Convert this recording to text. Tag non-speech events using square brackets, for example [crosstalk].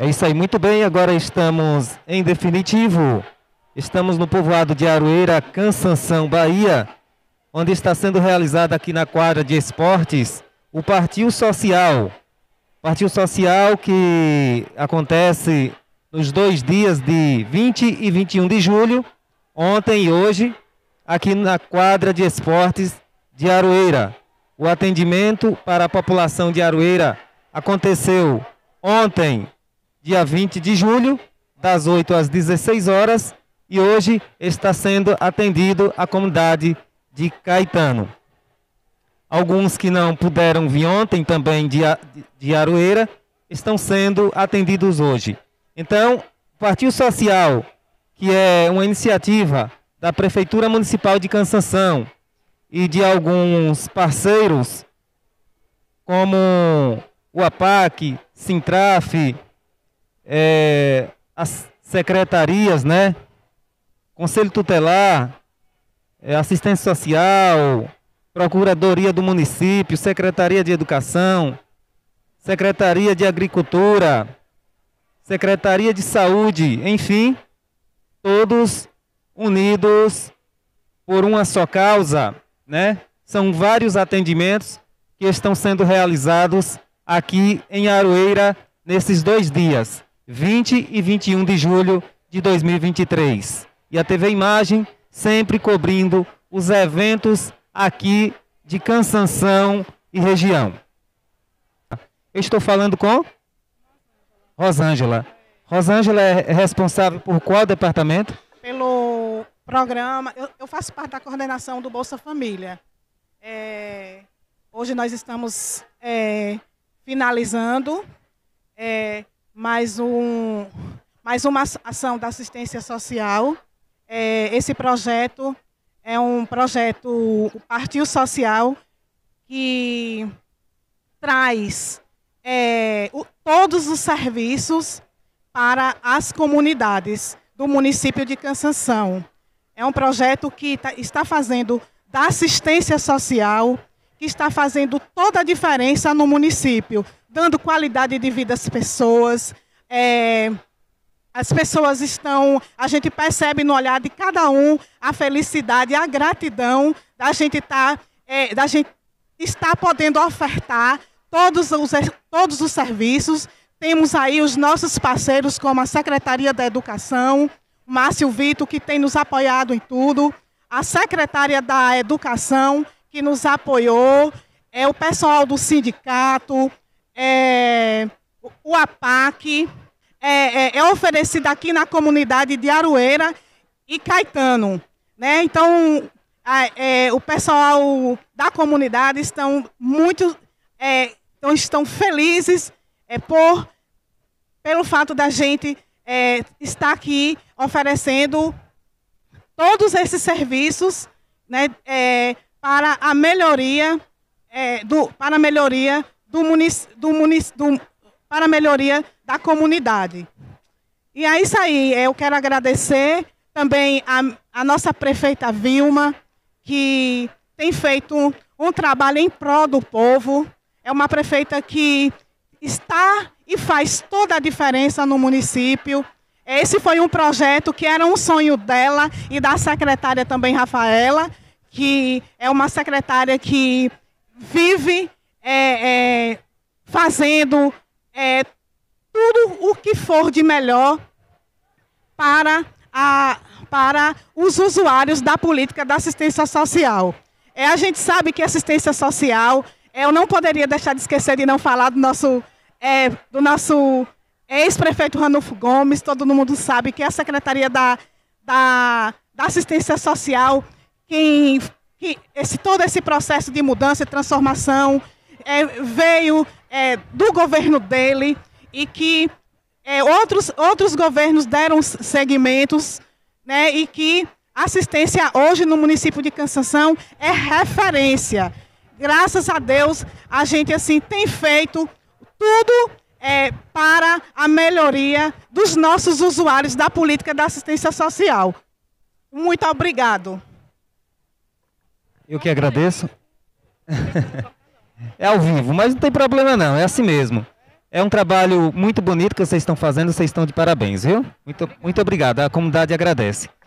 É isso aí, muito bem. Agora estamos em definitivo. Estamos no povoado de Aroeira, Cansanção, Bahia, onde está sendo realizado aqui na quadra de esportes o Partiu Social. Partiu Social que acontece nos dois dias de 20 e 21 de julho, ontem e hoje, aqui na quadra de esportes de Aroeira. O atendimento para a população de Aroeira aconteceu ontem, dia 20 de julho, das 8 às 16 horas, e hoje está sendo atendido a comunidade de Caetano. Alguns que não puderam vir ontem, também de, de Aroeira, estão sendo atendidos hoje. Então, o Partido Social, que é uma iniciativa da Prefeitura Municipal de Cansação e de alguns parceiros, como o APAC, Sintraf, é, as secretarias, né? Conselho Tutelar, é, Assistência Social, Procuradoria do Município, Secretaria de Educação, Secretaria de Agricultura, Secretaria de Saúde, enfim, todos unidos por uma só causa, né? São vários atendimentos que estão sendo realizados aqui em Aroeira nesses dois dias. 20 e 21 de julho de 2023. E a TV Imagem sempre cobrindo os eventos aqui de Cansanção e região. Eu estou falando com Rosângela. Rosângela é responsável por qual departamento? Pelo programa, eu, eu faço parte da coordenação do Bolsa Família. É, hoje nós estamos é, finalizando. É, mais, um, mais uma ação da assistência social. É, esse projeto é um projeto o Partiu Social que traz é, o, todos os serviços para as comunidades do município de Cansanção. É um projeto que tá, está fazendo da assistência social, que está fazendo toda a diferença no município, dando qualidade de vida às pessoas. É, as pessoas estão, a gente percebe no olhar de cada um a felicidade, a gratidão da gente estar, tá, é, da gente estar podendo ofertar todos os, todos os serviços. Temos aí os nossos parceiros, como a Secretaria da Educação, Márcio Vitor, que tem nos apoiado em tudo, a secretária da Educação, que nos apoiou, é o pessoal do sindicato, é, o APAC, é, é, é aqui na comunidade de Arueira e Caetano. Né? Então, a, é, o pessoal da comunidade estão muito é, então estão felizes é, por pelo fato da gente é, estar aqui oferecendo todos esses serviços né, é, para a melhoria é, do para a melhoria do munic do munic do, para a melhoria da comunidade. E é isso aí. Eu quero agradecer também a, a nossa prefeita Vilma, que tem feito um, um trabalho em prol do povo. É uma prefeita que está e faz toda a diferença no município. Esse foi um projeto que era um sonho dela e da secretária também, Rafaela, que é uma secretária que vive é, é, fazendo é, tudo o que for de melhor para, a, para os usuários da política da assistência social. É, a gente sabe que assistência social, é, eu não poderia deixar de esquecer de não falar do nosso, é, do nosso ex-prefeito Ranulfo Gomes, todo mundo sabe que é a Secretaria da, da, da Assistência Social quem que esse, todo esse processo de mudança e transformação é, veio é, do governo dele e que é, outros, outros governos deram segmentos né, e que assistência hoje no município de Cansação é referência. Graças a Deus, a gente assim tem feito tudo é, para a melhoria dos nossos usuários da política da assistência social. Muito obrigado. Eu que agradeço. [laughs] É ao vivo, mas não tem problema não, é assim mesmo. É um trabalho muito bonito que vocês estão fazendo, vocês estão de parabéns, viu? Muito, muito obrigado, a comunidade agradece.